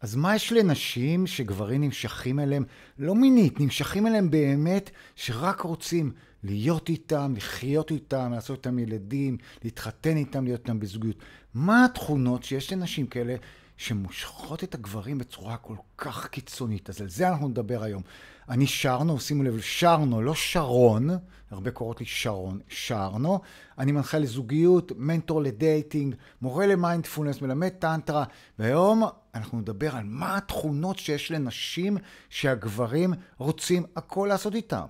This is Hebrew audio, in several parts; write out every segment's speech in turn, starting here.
אז מה יש לנשים שגברים נמשכים אליהם, לא מינית, נמשכים אליהם באמת, שרק רוצים להיות איתם, לחיות איתם, לעשות איתם ילדים, להתחתן איתם, להיות איתם בזוגיות? מה התכונות שיש לנשים כאלה שמושכות את הגברים בצורה כל כך קיצונית? אז על זה אנחנו נדבר היום. אני שרנו, שימו לב, שרנו, לא שרון, הרבה קוראות לי שרון, שרנו. אני מנחה לזוגיות, מנטור לדייטינג, מורה למיינדפולנס, מלמד טנטרה, והיום אנחנו נדבר על מה התכונות שיש לנשים שהגברים רוצים הכל לעשות איתם.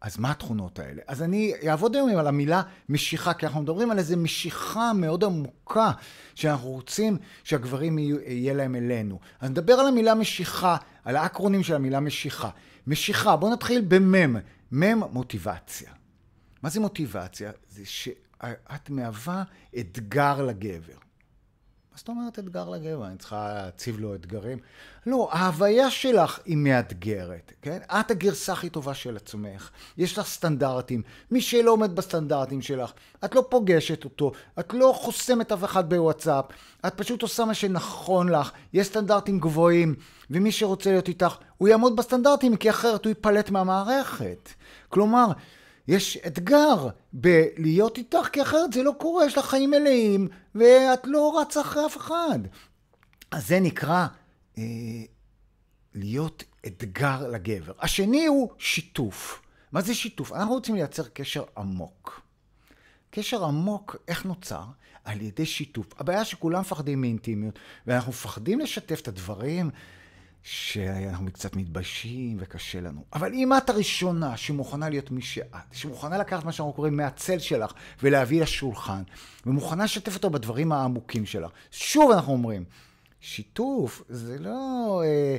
אז מה התכונות האלה? אז אני אעבוד היום על המילה משיכה, כי אנחנו מדברים על איזו משיכה מאוד עמוקה שאנחנו רוצים שהגברים יהיו, יהיה להם אלינו. אז נדבר על המילה משיכה, על האקרונים של המילה משיכה. משיכה, בואו נתחיל במם. מם, מוטיבציה. מה זה מוטיבציה? זה שאת מהווה אתגר לגבר. זאת אומרת אתגר לגבר? אני צריכה להציב לו אתגרים? לא, ההוויה שלך היא מאתגרת, כן? את הגרסה הכי טובה של עצמך, יש לך סטנדרטים. מי שלא עומד בסטנדרטים שלך, את לא פוגשת אותו, את לא חוסמת אף אחד בוואטסאפ, את פשוט עושה מה שנכון לך, יש סטנדרטים גבוהים, ומי שרוצה להיות איתך, הוא יעמוד בסטנדרטים, כי אחרת הוא ייפלט מהמערכת. כלומר, יש אתגר בלהיות איתך, כי אחרת זה לא קורה, יש לך חיים מלאים, ואת לא רצה אחרי אף אחד. אז זה נקרא אה, להיות אתגר לגבר. השני הוא שיתוף. מה זה שיתוף? אנחנו רוצים לייצר קשר עמוק. קשר עמוק, איך נוצר? על ידי שיתוף. הבעיה שכולם מפחדים מאינטימיות, ואנחנו מפחדים לשתף את הדברים, שאנחנו קצת מתביישים וקשה לנו. אבל אם את הראשונה שמוכנה להיות מי שאת, שמוכנה לקחת מה שאנחנו קוראים מהצל שלך ולהביא לשולחן, ומוכנה לשתף אותו בדברים העמוקים שלך, שוב אנחנו אומרים, שיתוף זה לא אה,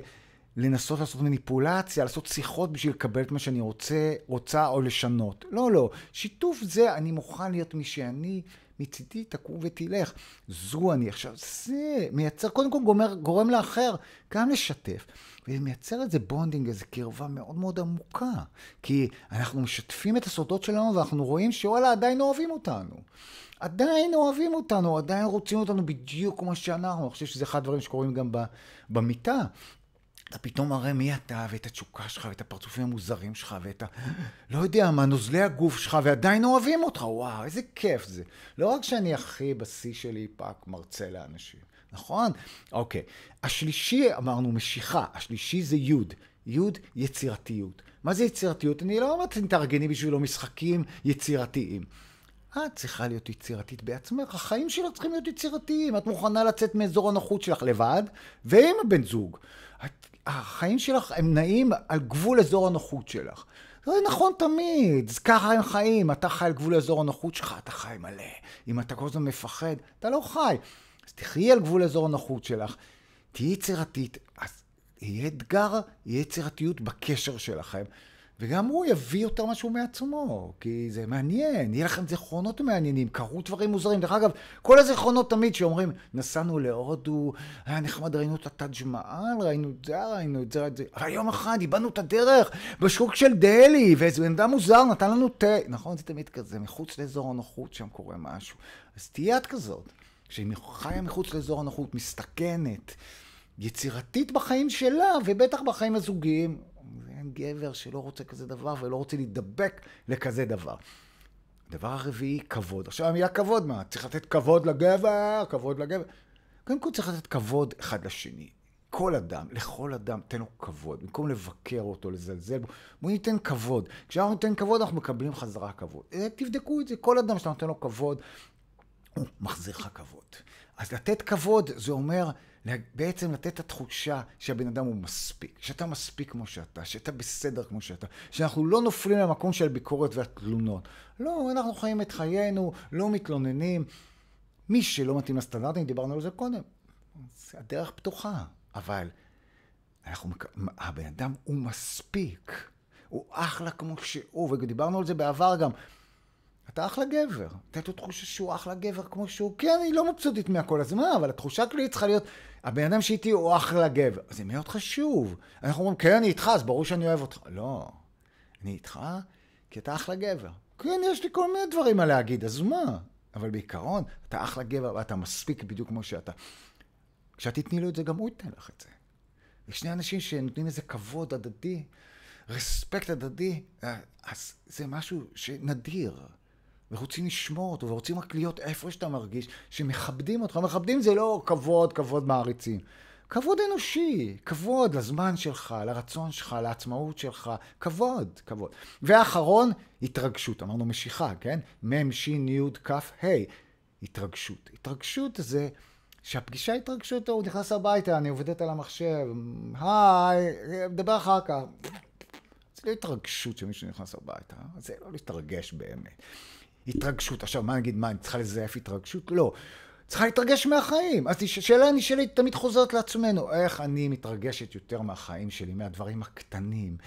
לנסות לעשות מניפולציה, לעשות שיחות בשביל לקבל את מה שאני רוצה, רוצה או לשנות. לא, לא. שיתוף זה אני מוכן להיות מי שאני, מצידי תקום ותלך. זו אני עכשיו. זה מייצר, קודם כל גומר, גורם לאחר גם לשתף. ומייצר איזה בונדינג, איזה קרבה מאוד מאוד עמוקה. כי אנחנו משתפים את הסודות שלנו ואנחנו רואים שוואלה עדיין אוהבים אותנו. עדיין אוהבים אותנו, עדיין רוצים אותנו בדיוק כמו שאנחנו. אני חושב שזה אחד הדברים שקורים גם במיטה. אתה פתאום מראה מי אתה, ואת התשוקה שלך, ואת הפרצופים המוזרים שלך, ואת ה... לא יודע מה, נוזלי הגוף שלך, ועדיין אוהבים אותך, וואו, איזה כיף זה. לא רק שאני הכי בשיא שלי פאק מרצה לאנשים, נכון? אוקיי. השלישי, אמרנו משיכה, השלישי זה יוד. יוד, יצירתיות. מה זה יצירתיות? אני לא אומרת תארגני בשבילו משחקים יצירתיים. את צריכה להיות יצירתית בעצמך, החיים שלך צריכים להיות יצירתיים. את מוכנה לצאת מאזור הנוחות שלך לבד, ועם הבן זוג. את החיים שלך הם נעים על גבול אזור הנוחות שלך. זה נכון תמיד, זה ככה הם חיים, אתה חי על גבול אזור הנוחות שלך, אתה חי מלא. אם אתה כל הזמן מפחד, אתה לא חי. אז תחי על גבול אזור הנוחות שלך, תהיי יצירתית, אז יהיה אתגר, יהיה יצירתיות בקשר שלכם. וגם הוא יביא יותר משהו מעצמו, כי זה מעניין, יהיה לכם זיכרונות מעניינים, קרו דברים מוזרים. דרך אגב, כל הזיכרונות תמיד שאומרים, נסענו להודו, היה נחמד, ראינו את הטאג' מעל, ראינו את זה, ראינו את זה, ראינו את זה. אבל יום אחד איבדנו את הדרך בשוק של דלי, ואיזה בן אדם מוזר נתן לנו תה. נכון, זה תמיד כזה, מחוץ לאזור הנוחות שם קורה משהו. אז תהיה את כזאת, שהיא חיה מחוץ לאזור הנוחות, מסתכנת. יצירתית בחיים שלה, ובטח בחיים הזוגיים. אין גבר שלא רוצה כזה דבר ולא רוצה להידבק לכזה דבר. הדבר הרביעי, כבוד. עכשיו המילה כבוד, מה? צריך לתת כבוד לגבר, כבוד לגבר. קודם כל צריך לתת כבוד אחד לשני. כל אדם, לכל אדם, תן לו כבוד. במקום לבקר אותו, לזלזל בו, בוא ניתן כבוד. כשאנחנו ניתן כבוד, אנחנו מקבלים חזרה כבוד. אה, תבדקו את זה, כל אדם שאתה נותן לו כבוד, הוא מחזיר לך כבוד. אז לתת כבוד זה אומר בעצם לתת את התחושה שהבן אדם הוא מספיק, שאתה מספיק כמו שאתה, שאתה בסדר כמו שאתה, שאנחנו לא נופלים למקום של הביקורת והתלונות. לא, אנחנו חיים את חיינו, לא מתלוננים. מי שלא מתאים לסטנדרטים, דיברנו על זה קודם. הדרך פתוחה, אבל אנחנו, הבן אדם הוא מספיק. הוא אחלה כמו שהוא, ודיברנו על זה בעבר גם. אתה אחלה גבר. הייתה לו תחושה שהוא אחלה גבר כמו שהוא. כן, היא לא מבסודית מהכל הזמן, אבל התחושה כאילו הכללית צריכה להיות, הבן אדם שאיתי הוא אחלה גבר. זה מאוד חשוב. אנחנו אומרים, כן, אני איתך, אז ברור שאני אוהב אותך. לא, אני איתך כי אתה אחלה גבר. כן, יש לי כל מיני דברים מה להגיד, אז מה? אבל בעיקרון, אתה אחלה גבר ואתה מספיק בדיוק כמו שאתה. כשאת תתני לו את זה, גם הוא ייתן לך את זה. יש שני אנשים שנותנים איזה כבוד הדדי, רספקט הדדי, אה, אז זה משהו שנדיר. ורוצים לשמור אותו, ורוצים רק להיות איפה שאתה מרגיש, שמכבדים אותך. מכבדים זה לא כבוד, כבוד מעריצים. כבוד אנושי, כבוד לזמן שלך, לרצון שלך, לעצמאות שלך, כבוד, כבוד. ואחרון, התרגשות, אמרנו משיכה, כן? מ', ש', י', כ', ה', התרגשות. התרגשות זה שהפגישה התרגשות, הוא נכנס הביתה, אני עובדת על המחשב, היי, נדבר אחר כך. זה לא התרגשות שמישהו נכנס הביתה, זה לא להתרגש באמת. התרגשות. עכשיו, מה נגיד, מה, אני צריכה לזייף התרגשות? לא. צריכה להתרגש מהחיים. אז השאלה הנשאלת תמיד חוזרת לעצמנו, איך אני מתרגשת יותר מהחיים שלי, מהדברים הקטנים.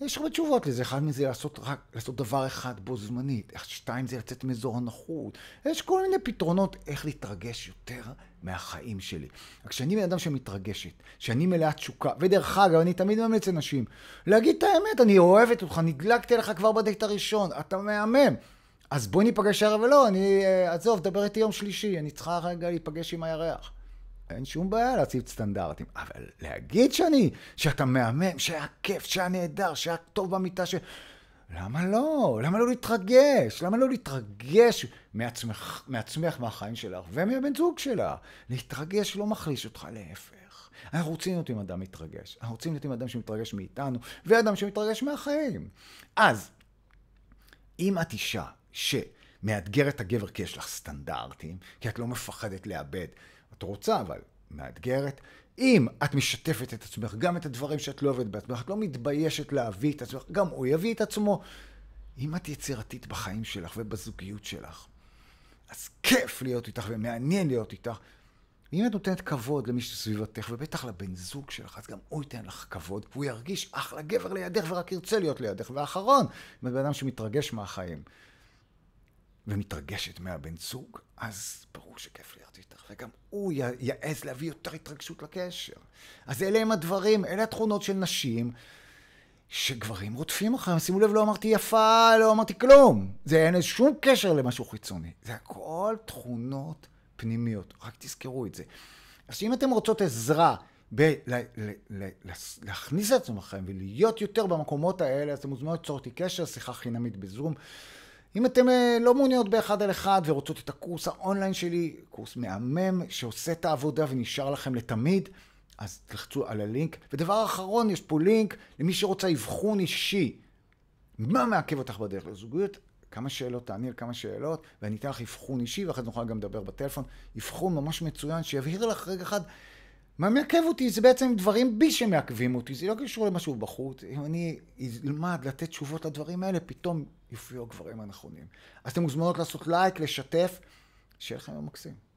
יש הרבה תשובות לזה, אחד מזה לעשות, רק, לעשות דבר אחד בו זמנית, שתיים זה לצאת מאזור הנוחות. יש כל מיני פתרונות איך להתרגש יותר מהחיים שלי. רק כשאני בן אדם שמתרגשת, שאני מלאה תשוקה, ודרך אגב, אני תמיד מאמץ אנשים, להגיד את האמת, אני אוהבת אותך, נדלקתי לך כבר בדייט הראשון, אתה מהמם. אז בואי ניפגש הערב, ולא, אני, אה, עזוב, דבר איתי יום שלישי, אני צריכה רגע להיפגש עם הירח. אין שום בעיה להציב סטנדרטים, אבל להגיד שאני, שאתה מהמם, שהיה כיף, שהיה נהדר, שהיה טוב במיטה, ש... למה לא? למה לא להתרגש? למה לא להתרגש מעצמך, מעצמך מהחיים שלך ומהבן זוג שלה? להתרגש לא מחליש אותך, להפך. אנחנו רוצים להיות עם אדם מתרגש. אנחנו רוצים להיות עם אדם שמתרגש מאיתנו, ואדם שמתרגש מהחיים. אז, אם את אישה שמאתגר את הגבר כי יש לך סטנדרטים, כי את לא מפחדת לאבד. את רוצה, אבל מאתגרת. אם את משתפת את עצמך, גם את הדברים שאת לא אוהבת בעצמך, את לא מתביישת להביא את עצמך, גם הוא יביא את עצמו. אם את יצירתית בחיים שלך ובזוגיות שלך, אז כיף להיות איתך ומעניין להיות איתך. אם את נותנת כבוד למי שסביבתך, ובטח לבן זוג שלך, אז גם הוא ייתן לך כבוד, והוא ירגיש אחלה גבר לידך ורק ירצה להיות לידך. ואחרון, אם את בן אדם שמתרגש מהחיים, ומתרגשת מהבן זוג, אז ברור שכיף להיות איתך, וגם הוא יעז להביא יותר התרגשות לקשר. אז אלה הם הדברים, אלה התכונות של נשים. שגברים רודפים אחריהם. שימו לב, לא אמרתי יפה, לא אמרתי כלום. זה אין שום קשר למשהו חיצוני. זה הכל תכונות פנימיות, רק תזכרו את זה. אז אם אתם רוצות עזרה ב- ל- ל- ל- להכניס את עצמכם ולהיות יותר במקומות האלה, אז אתם מוזמנות ליצור איתי קשר, שיחה חינמית בזום. אם אתן אה, לא מעוניינות באחד על אחד ורוצות את הקורס האונליין שלי, קורס מהמם שעושה את העבודה ונשאר לכם לתמיד, אז תלחצו על הלינק. ודבר אחרון, יש פה לינק למי שרוצה אבחון אישי. מה מעכב אותך בדרך לזוגיות? כמה שאלות, תעני על כמה שאלות, ואני אתן לך אבחון אישי, ואחרי זה נוכל גם לדבר בטלפון. אבחון ממש מצוין, שיבהיר לך רגע אחד מה מעכב אותי זה בעצם דברים בי שמעכבים אותי, זה לא קשור למשהו בחוץ. אם אני אלמד לתת תשובות לדברים האלה, פתאום יופיעו הגברים הנכונים. אז אתם מוזמנות לעשות לייק, לשתף, שיהיה לכם יום מקסים.